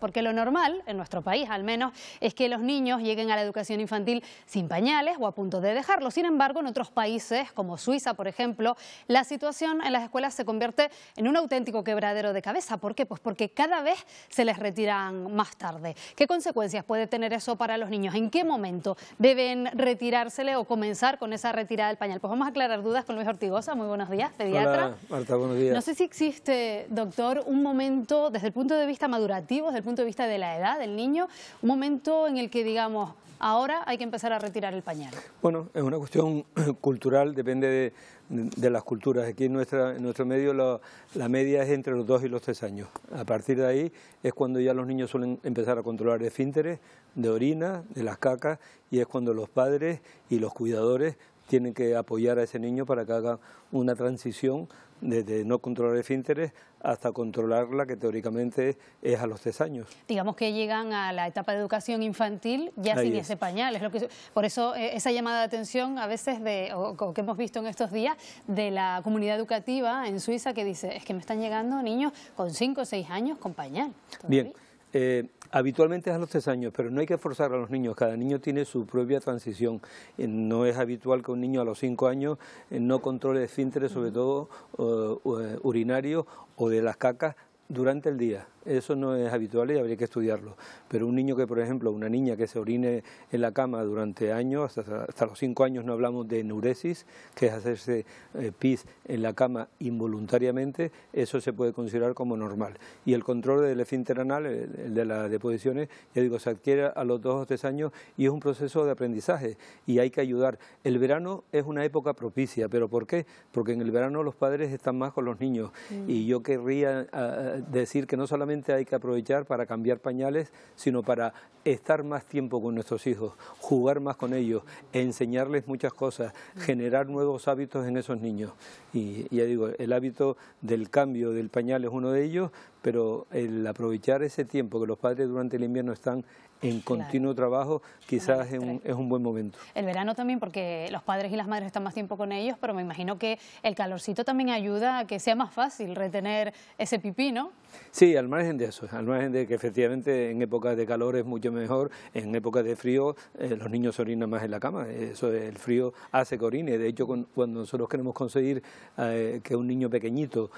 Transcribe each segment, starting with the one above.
Porque lo normal, en nuestro país al menos, es que los niños lleguen a la educación infantil sin pañales o a punto de dejarlo. Sin embargo, en otros países, como Suiza, por ejemplo, la situación en las escuelas se convierte en un auténtico quebradero de cabeza. ¿Por qué? Pues porque cada vez se les retiran más tarde. ¿Qué consecuencias puede tener eso para los niños? ¿En qué momento deben retirársele o comenzar con esa retirada del pañal? Pues vamos a aclarar dudas con Luis Ortigosa. Muy buenos días, pediatra. Hola, Marta, buenos días. No sé si existe, doctor, un momento desde el punto de vista madurativo, desde el punto de vista de la edad del niño, un momento en el que digamos, ahora hay que empezar a retirar el pañal? Bueno, es una cuestión cultural, depende de, las culturas. Aquí en, nuestro medio la, media es entre los dos y los tres años. A partir de ahí es cuando ya los niños suelen empezar a controlar esfínteres, de orina, de las cacas, y es cuando los padres y los cuidadores tienen que apoyar a ese niño para que haga una transición desde no controlar el interés hasta controlarla, que teóricamente es a los tres años. Digamos que llegan a la etapa de educación infantil ya sin ese pañal. Es lo que, por eso eh, esa llamada de atención a veces de, o, que hemos visto en estos días de la comunidad educativa en Suiza que dice, es que me están llegando niños con cinco o seis años con pañal. Bien, Habitualmente es a los tres años, pero no hay que forzar a los niños. Cada niño tiene su propia transición. Eh, no es habitual que un niño a los cinco años eh, no controle esfínteres, sobre todo eh, urinario o de las cacas, durante el día eso no es habitual y habría que estudiarlo. Pero un niño que, por ejemplo, una niña que se orine en la cama durante años, hasta, los cinco años no hablamos de neuresis, que es hacerse eh, pis en la cama involuntariamente, eso se puede considerar como normal. Y el control del esfínter anal, el, de las deposiciones, ya digo, se adquiere a los dos o tres años y es un proceso de aprendizaje y hay que ayudar. El verano es una época propicia, ¿pero por qué? Porque en el verano los padres están más con los niños y yo querría eh, decir que no solamente hay que aprovechar para cambiar pañales, sino para estar más tiempo con nuestros hijos, jugar más con ellos, enseñarles muchas cosas, generar nuevos hábitos en esos niños. Y ya digo, el hábito del cambio del pañal es uno de ellos, pero el aprovechar ese tiempo que los padres durante el invierno están en continuo trabajo, quizás es un, es un, buen momento. El verano también, porque los padres y las madres están más tiempo con ellos, pero me imagino que el calorcito también ayuda a que sea más fácil retener ese pipí, ¿no? Sí, al margen de eso, al margen de que efectivamente en épocas de calor es mucho mejor, en épocas de frío eh, los niños orinan más en la cama, eh, eso el frío hace que orine, de hecho cuando nosotros queremos conseguir eh, que un niño pequeñito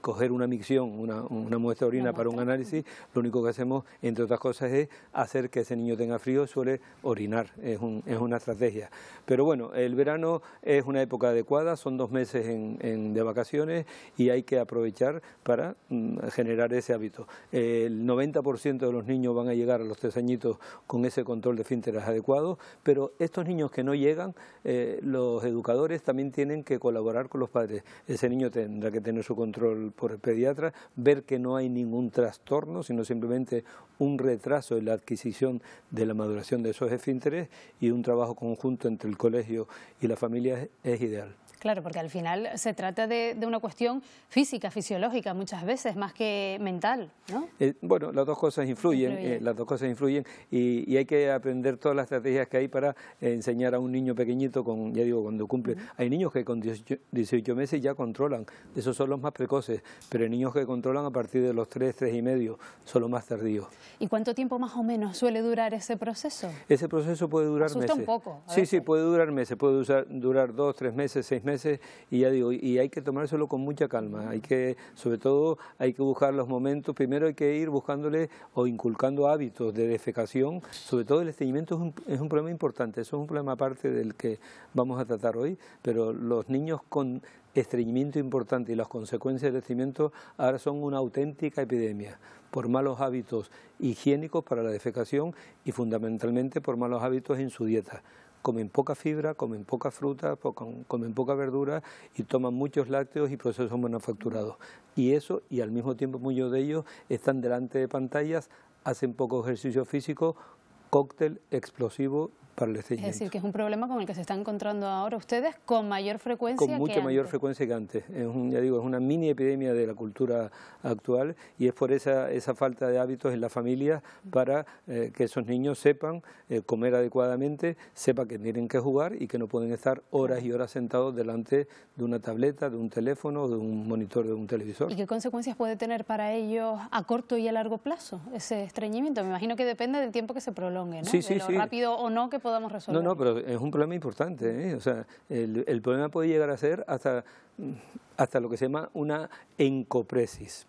coger una micción, una, muestra de orina para un análisis, lo único que hacemos, entre otras cosas, es hacer que ese niño tenga frío suele orinar, es, un, es una estrategia. Pero bueno, el verano es una época adecuada, son dos meses en, de vacaciones y hay que aprovechar para mm, generar ese hábito. El 90% de los niños van a llegar a los tres añitos con ese control de finteras adecuado, pero estos niños que no llegan, eh, los educadores también tienen que colaborar con los padres. Ese niño tendrá que tener su control por el pediatra, ver que no hay ningún trastorno, sino simplemente un retraso en la adquisición de la maduración de esos esfínteres y un trabajo conjunto entre el colegio y la familia es ideal. Claro, porque al final se trata de, una cuestión física, fisiológica muchas veces, más que mental, ¿no? Eh, bueno, las dos cosas influyen, eh, las dos cosas influyen y, hay que aprender todas las estrategias que hay para eh, enseñar a un niño pequeñito, con, ya digo, cuando cumple. Hay niños que con 18, meses ya controlan, esos son los más precoces, pero hay niños que controlan a partir de los 3, 3 y medio, son los más tardíos. ¿Y cuánto tiempo más o menos suele durar ese proceso? Ese proceso puede durar meses. un poco. Sí, sí, puede durar meses, puede durar 2, 3 meses, 6 meses y ya digo, y hay que tomárselo con mucha calma, hay que, sobre todo, hay que buscar los momentos, primero hay que ir buscándole o inculcando hábitos de defecación, sobre todo el estreñimiento es un, es un problema importante, eso es un problema aparte del que vamos a tratar hoy, pero los niños con estreñimiento importante y las consecuencias del estreñimiento ahora son una auténtica epidemia por malos hábitos higiénicos para la defecación y fundamentalmente por malos hábitos en su dieta comen poca fibra, comen poca fruta, comen poca verdura y toman muchos lácteos y procesos manufacturados. Y eso, y al mismo tiempo muchos de ellos están delante de pantallas, hacen poco ejercicio físico, cóctel explosivo es decir, que es un problema con el que se están encontrando ahora ustedes con mayor frecuencia Con mucha mayor frecuencia que antes. Es un, ya digo, es una mini epidemia de la cultura actual y es por esa, esa falta de hábitos en la familia para eh, que esos niños sepan eh, comer adecuadamente, sepan que tienen que jugar y que no pueden estar horas y horas sentados delante de una tableta, de un teléfono, de un monitor, de un televisor. ¿Y qué consecuencias puede tener para ellos a corto y a largo plazo ese estreñimiento? Me imagino que depende del tiempo que se prolongue, ¿no? Sí, rápido o no que no, no, pero es un problema importante. ¿eh? O sea, el, problema puede llegar a ser hasta, hasta lo que se llama una encopresis.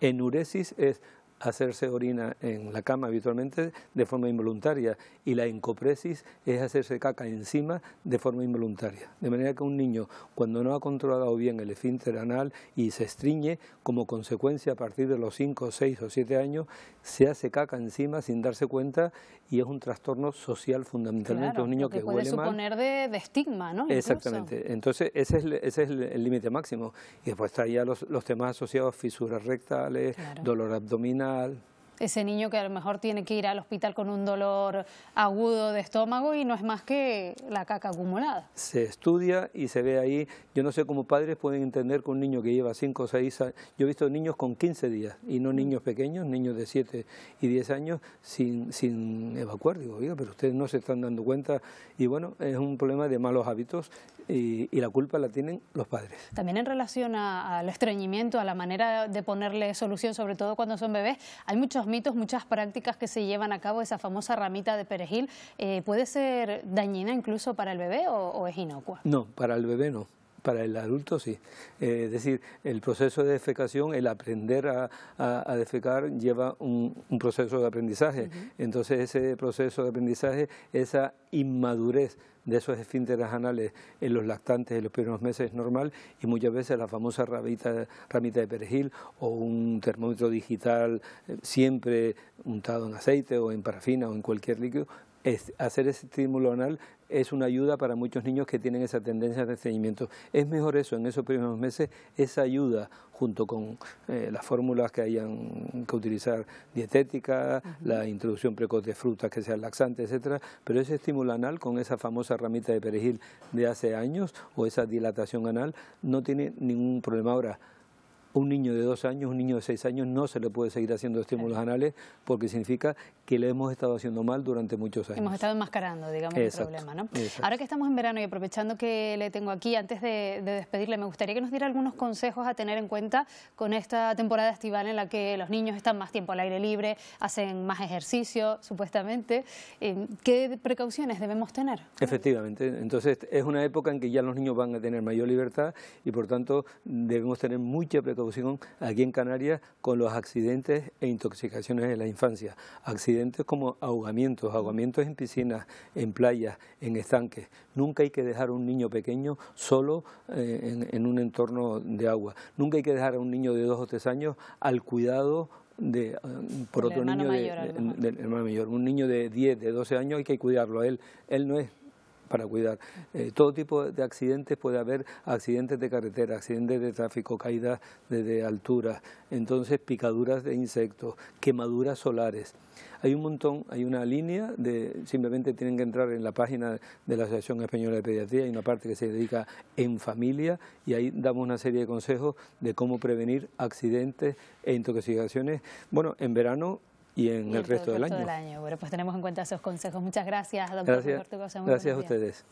Enuresis es hacerse orina en la cama habitualmente de forma involuntaria y la encopresis es hacerse caca encima de forma involuntaria. De manera que un niño, cuando no ha controlado bien el esfínter anal y se estriñe, como consecuencia a partir de los 5, 6 o 7 años, se hace caca encima sin darse cuenta y es un trastorno social fundamentalmente un niño que, que, puede suponer De, de, estigma, ¿no? Exactamente. Entonces ese es, ese es el límite máximo y después está ya los, temas asociados fisuras rectales, dolor abdominal, Gracias ese niño que a lo mejor tiene que ir al hospital con un dolor agudo de estómago y no es más que la caca acumulada. Se estudia y se ve ahí, yo no sé cómo padres pueden entender que un niño que lleva 5 o 6 años, yo he visto niños con 15 días y no mm. niños pequeños, niños de 7 y 10 años sin, sin evacuar, digo, pero ustedes no se están dando cuenta y bueno, es un problema de malos hábitos y, y la culpa la tienen los padres. También en relación al estreñimiento, a la manera de ponerle solución, sobre todo cuando son bebés, hay muchos mitos, muchas prácticas que se llevan a cabo, esa famosa ramita de perejil, eh, ¿puede ser dañina incluso para el bebé o es inocua? No, para el bebé no. Para el adulto sí. Eh, es decir, el proceso de defecación, el aprender a, a, defecar lleva un, proceso de aprendizaje. Entonces ese proceso de aprendizaje, esa inmadurez de esos esfínteres anales en los lactantes en los primeros meses es normal y muchas veces la famosa ramita, de perejil o un termómetro digital eh, siempre untado en aceite o en parafina o en cualquier líquido es hacer ese estímulo anal es una ayuda para muchos niños que tienen esa tendencia de estreñimiento. Es mejor eso, en esos primeros meses, esa ayuda junto con eh, las fórmulas que hayan que utilizar dietética, la introducción precoz de frutas que sean laxantes, etcétera, pero ese estímulo anal con esa famosa ramita de perejil de hace años o esa dilatación anal no tiene ningún problema ahora un niño de dos años, un niño de seis años, no se le puede seguir haciendo estímulos anales porque significa que le hemos estado haciendo mal durante muchos años. Hemos estado enmascarando, digamos, el problema, ¿no? Ahora que estamos en verano y aprovechando que le tengo aquí, antes de, de, despedirle, me gustaría que nos diera algunos consejos a tener en cuenta con esta temporada estival en la que los niños están más tiempo al aire libre, hacen más ejercicio, supuestamente. Eh, ¿Qué precauciones debemos tener? Efectivamente. Entonces, es una época en que ya los niños van a tener mayor libertad y, por tanto, debemos tener mucha precaución aquí en Canarias con los accidentes e intoxicaciones en la infancia. Accidentes como ahogamientos, ahogamientos en piscinas, en playas, en estanques. Nunca hay que dejar a un niño pequeño solo eh, en, un entorno de agua. Nunca hay que dejar a un niño de dos o tres años al cuidado de, eh, por otro niño, mayor. Un niño de 10, de 12 años hay que cuidarlo. Él, él no es para cuidar. Eh, todo tipo de accidentes puede haber, accidentes de carretera, accidentes de tráfico, caídas desde alturas, entonces picaduras de insectos, quemaduras solares. Hay un montón, hay una línea de, simplemente tienen que entrar en la página de la Asociación Española de Pediatría, hay una parte que se dedica en familia y ahí damos una serie de consejos de cómo prevenir accidentes e intoxicaciones. Bueno, en verano y en el, resto, del año. Del año. Bueno, pues tenemos en cuenta esos consejos. Muchas gracias, doctor. Gracias, gracias a ustedes.